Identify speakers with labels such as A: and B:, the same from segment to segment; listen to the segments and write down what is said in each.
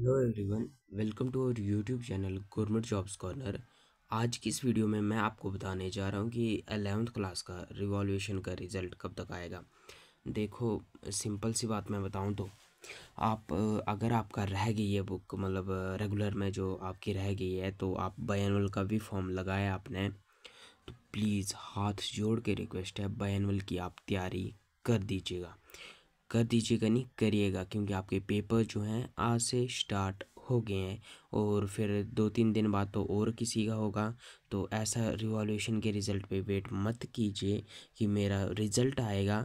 A: Hello everyone welcome to our YouTube channel government jobs corner आज की इस video में मैं आपको बताने जा रहा हूँ कि अलेवंथ क्लास का रिवॉल्यूशन का रिज़ल्ट कब तक आएगा देखो सिंपल सी बात मैं बताऊँ तो आप अगर आपका रह गई है बुक मतलब रेगुलर में जो आपकी रह गई है तो आप बैनअल का भी फॉर्म लगाया आपने तो प्लीज़ हाथ जोड़ के रिक्वेस्ट है बैनअल की आप तैयारी कर दीजिएगा कर दीजिएगा नहीं करिएगा क्योंकि आपके पेपर जो हैं आज से स्टार्ट हो गए हैं और फिर दो तीन दिन बाद तो और किसी का होगा तो ऐसा रिवॉल्यूशन के रिज़ल्ट पे वेट मत कीजिए कि मेरा रिज़ल्ट आएगा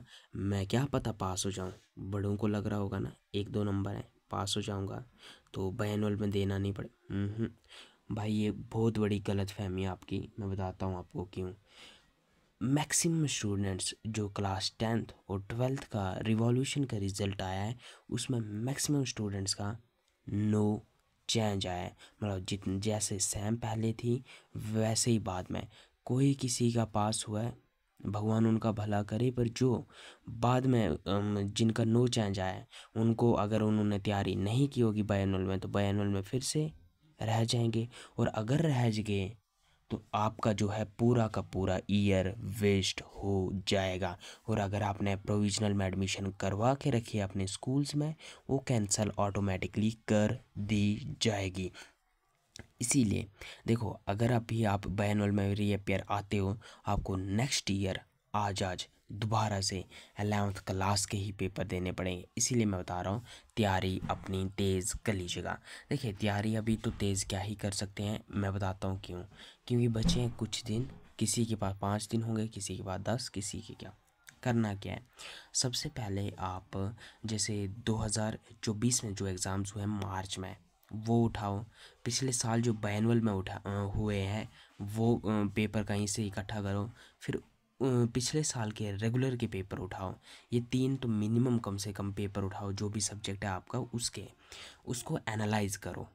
A: मैं क्या पता पास हो जाऊँ बड़ों को लग रहा होगा ना एक दो नंबर हैं पास हो जाऊँगा तो बैनुअल में देना नहीं पड़े हम्म, हम्म। भाई ये बहुत बड़ी गलत फहमी आपकी मैं बताता हूँ आपको क्यों मैक्सिमम स्टूडेंट्स जो क्लास टेंथ और ट्वेल्थ का रिवॉल्यूशन का रिज़ल्ट आया है उसमें मैक्सिमम स्टूडेंट्स का नो चेंज आया है मतलब जित जैसे सेम पहले थी वैसे ही बाद में कोई किसी का पास हुआ है भगवान उनका भला करे पर जो बाद में जिनका नो चेंज आया है उनको अगर उन्होंने तैयारी नहीं की होगी बायनल में तो बायनल में फिर से रह जाएंगे और अगर रह गए तो आपका जो है पूरा का पूरा ईयर वेस्ट हो जाएगा और अगर आपने प्रोविजनल में एडमिशन करवा के रखी है अपने स्कूल्स में वो कैंसिल ऑटोमेटिकली कर दी जाएगी इसीलिए देखो अगर अभी आप बैनअल में रीअपेयर आते हो आपको नेक्स्ट ईयर आज आज दोबारा से एलेवंथ क्लास के ही पेपर देने पड़ेंगे इसीलिए मैं बता रहा हूँ तैयारी अपनी तेज़ कर लीजिएगा देखिए तैयारी अभी तो तेज़ क्या ही कर सकते हैं मैं बताता हूँ क्यों क्योंकि बचे हैं कुछ दिन किसी के पास पाँच दिन होंगे किसी के पास दस किसी के क्या करना क्या है सबसे पहले आप जैसे दो में जो एग्ज़ाम्स हुए हैं मार्च में वो उठाओ पिछले साल जो बैनअल में उठा हुए हैं वो पेपर कहीं से इकट्ठा करो फिर पिछले साल के रेगुलर के पेपर उठाओ ये तीन तो मिनिमम कम से कम पेपर उठाओ जो भी सब्जेक्ट है आपका उसके उसको एनालाइज करो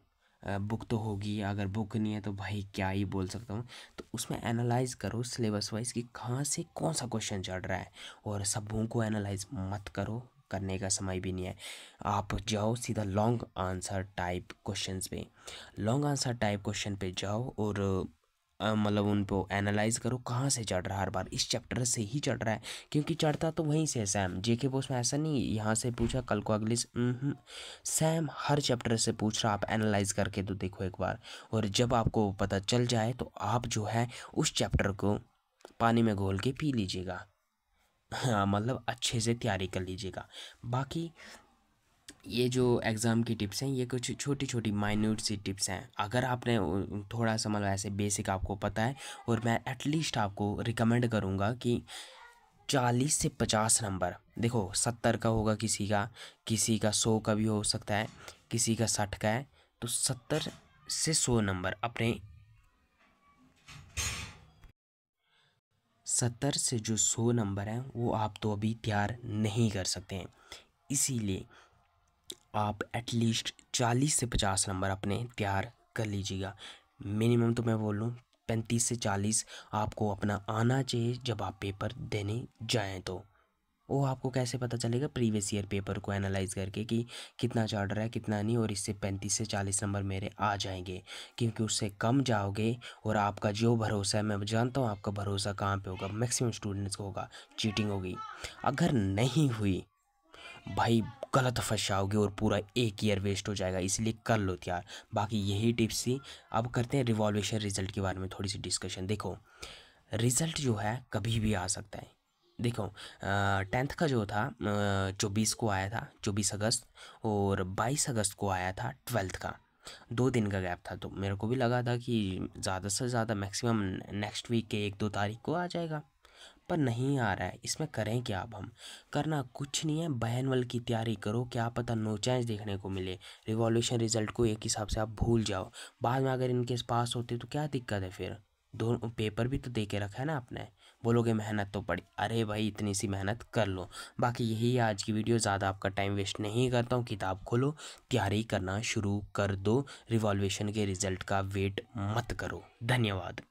A: बुक तो होगी अगर बुक नहीं है तो भाई क्या ही बोल सकता हूँ तो उसमें एनालाइज करो सिलेबस वाइज कि कहाँ से कौन सा क्वेश्चन चढ़ रहा है और सबों को एनालाइज मत करो करने का समय भी नहीं है आप जाओ सीधा लॉन्ग आंसर टाइप क्वेश्चन पे लॉन्ग आंसर टाइप क्वेश्चन पे जाओ और मतलब उन पर एनालाइज करो कहाँ से चढ़ रहा है हर बार इस चैप्टर से ही चढ़ रहा है क्योंकि चढ़ता तो वहीं से है सैम के बोस में ऐसा नहीं यहाँ से पूछा कल को अगले सैम हर चैप्टर से पूछ रहा आप एनालाइज करके तो देखो एक बार और जब आपको पता चल जाए तो आप जो है उस चैप्टर को पानी में घोल के पी लीजिएगा हाँ मतलब अच्छे से तैयारी कर लीजिएगा बाकी ये जो एग्ज़ाम की टिप्स हैं ये कुछ छोटी छोटी माइन्यूट सी टिप्स हैं अगर आपने थोड़ा सा मतलब ऐसे बेसिक आपको पता है और मैं एटलीस्ट आपको रिकमेंड करूँगा कि चालीस से पचास नंबर देखो सत्तर का होगा किसी का किसी का सौ का भी हो सकता है किसी का साठ का है तो सत्तर से सौ नंबर अपने सत्तर से जो सौ नंबर हैं वो आप तो अभी तैयार नहीं कर सकते हैं इसीलिए आप एटलीस्ट चालीस से पचास नंबर अपने तैयार कर लीजिएगा मिनिमम तो मैं बोल लूँ पैंतीस से चालीस आपको अपना आना चाहिए जब आप पेपर देने जाएँ तो वो आपको कैसे पता चलेगा प्रीवियस ईयर पेपर को एनालाइज करके कि कितना चार्ट रहा है कितना नहीं और इससे पैंतीस से चालीस नंबर मेरे आ जाएंगे क्योंकि उससे कम जाओगे और आपका जो भरोसा है मैं जानता हूँ आपका भरोसा कहाँ पे होगा मैक्सिमम स्टूडेंट्स को होगा चीटिंग होगी अगर नहीं हुई भाई गलत फंस जाओगे और पूरा एक ईयर वेस्ट हो जाएगा इसलिए कर लो तैयार बाकी यही टिप्स थी अब करते हैं रिवॉल्वेशन रिजल्ट के बारे में थोड़ी सी डिस्कशन देखो रिज़ल्ट जो है कभी भी आ सकता है देखो टेंथ का जो था चौबीस को आया था चौबीस अगस्त और बाईस अगस्त को आया था ट्वेल्थ का दो दिन का गैप था तो मेरे को भी लगा था कि ज़्यादा से ज़्यादा मैक्सिमम नेक्स्ट वीक के एक दो तारीख को आ जाएगा पर नहीं आ रहा है इसमें करें क्या अब हम करना कुछ नहीं है बहन वल की तैयारी करो क्या पता नो चांस देखने को मिले रिवॉल्यूशन रिजल्ट को एक हिसाब से आप भूल जाओ बाद में अगर इनके पास होते तो क्या दिक्कत है फिर दोनों पेपर भी तो दे के रखा है ना आपने बोलोगे मेहनत तो पड़ी अरे भाई इतनी सी मेहनत कर लो बाकी यही आज की वीडियो ज़्यादा आपका टाइम वेस्ट नहीं करता हूँ किताब खोलो तैयारी करना शुरू कर दो रिवॉल्यूशन के रिज़ल्ट का वेट मत करो धन्यवाद